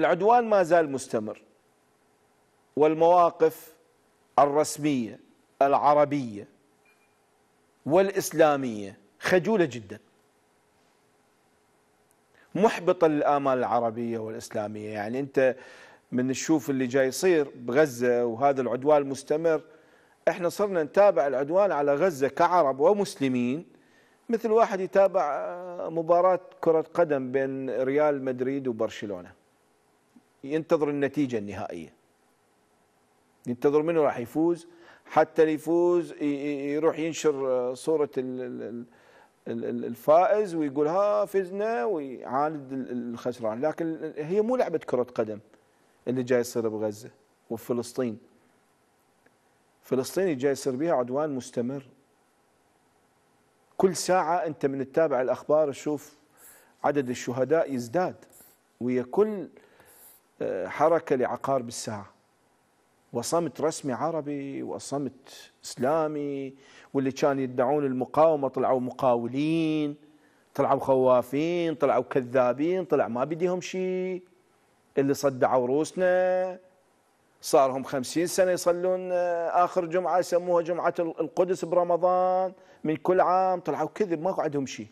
العدوان ما زال مستمر والمواقف الرسمية العربية والإسلامية خجولة جدا محبطة للآمال العربية والإسلامية يعني أنت من تشوف اللي جاي يصير بغزة وهذا العدوان المستمر احنا صرنا نتابع العدوان على غزة كعرب ومسلمين مثل واحد يتابع مباراة كرة قدم بين ريال مدريد وبرشلونة ينتظر النتيجة النهائية ينتظر منه راح يفوز حتى اللي يفوز يروح ينشر آه، صورة الفائز ويقول ها فزنا ويعاند الخسران لكن هي مو لعبة كرة قدم اللي جاي يصير بغزة وفلسطين فلسطين جاي يصير بها عدوان مستمر كل ساعة أنت من تتابع الأخبار تشوف عدد الشهداء يزداد ويا كل حركة لعقارب الساعة وصمت رسمي عربي وصمت إسلامي واللي كان يدعون المقاومة طلعوا مقاولين طلعوا خوافين طلعوا كذابين طلع ما بديهم شيء اللي صدعوا روسنا صار خمسين سنة يصلون آه، آخر جمعة يسموها جمعة القدس برمضان من كل عام طلعوا كذب ما عندهم شيء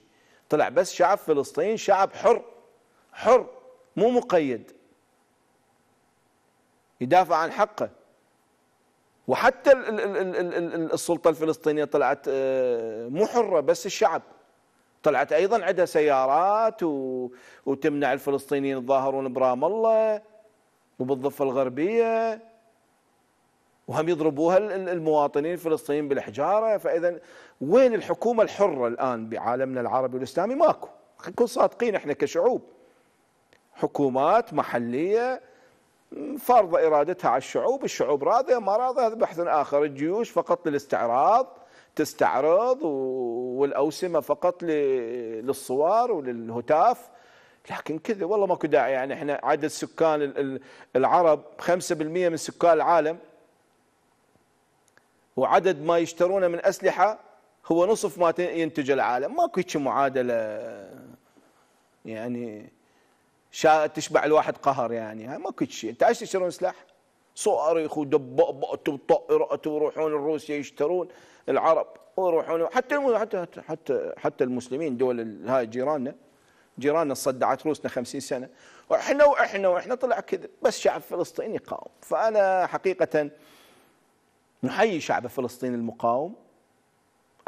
طلع بس شعب فلسطين شعب حر حر مو مقيد يدافع عن حقه وحتى السلطة الفلسطينية طلعت آه، مو حرة بس الشعب طلعت أيضا عندها سيارات وتمنع الفلسطينيين الظاهرون برام الله وبالضفة الغربية وهم يضربوها المواطنين الفلسطينيين بالحجارة فإذا وين الحكومة الحرة الآن بعالمنا العربي والإسلامي ماكو نكون صادقين احنا كشعوب حكومات محليه فرض إرادتها على الشعوب الشعوب راضية ما راضية هذا بحث آخر الجيوش فقط للاستعراض تستعرض والأوسمة فقط للصوار وللهتاف لكن كذا والله ماكو داعي يعني احنا عدد سكان العرب 5% من سكان العالم وعدد ما يشترونه من أسلحة هو نصف ما ينتج العالم ماكو هيك معادلة يعني شا تشبع الواحد قهر يعني ما كل شيء انت ايش تشترون سلاح صواريخ ودبابات وطائرات ويروحون لروسيا يشترون العرب ويروحون حتى حتى حتى حتى المسلمين دول هاي جيراننا جيراننا صدعت روسنا 50 سنه واحنا واحنا واحنا طلع كذا بس شعب فلسطيني قاوم فانا حقيقه نحيي شعب فلسطين المقاوم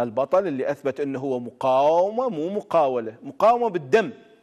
البطل اللي اثبت انه هو مقاومه مو مقاوله مقاومه بالدم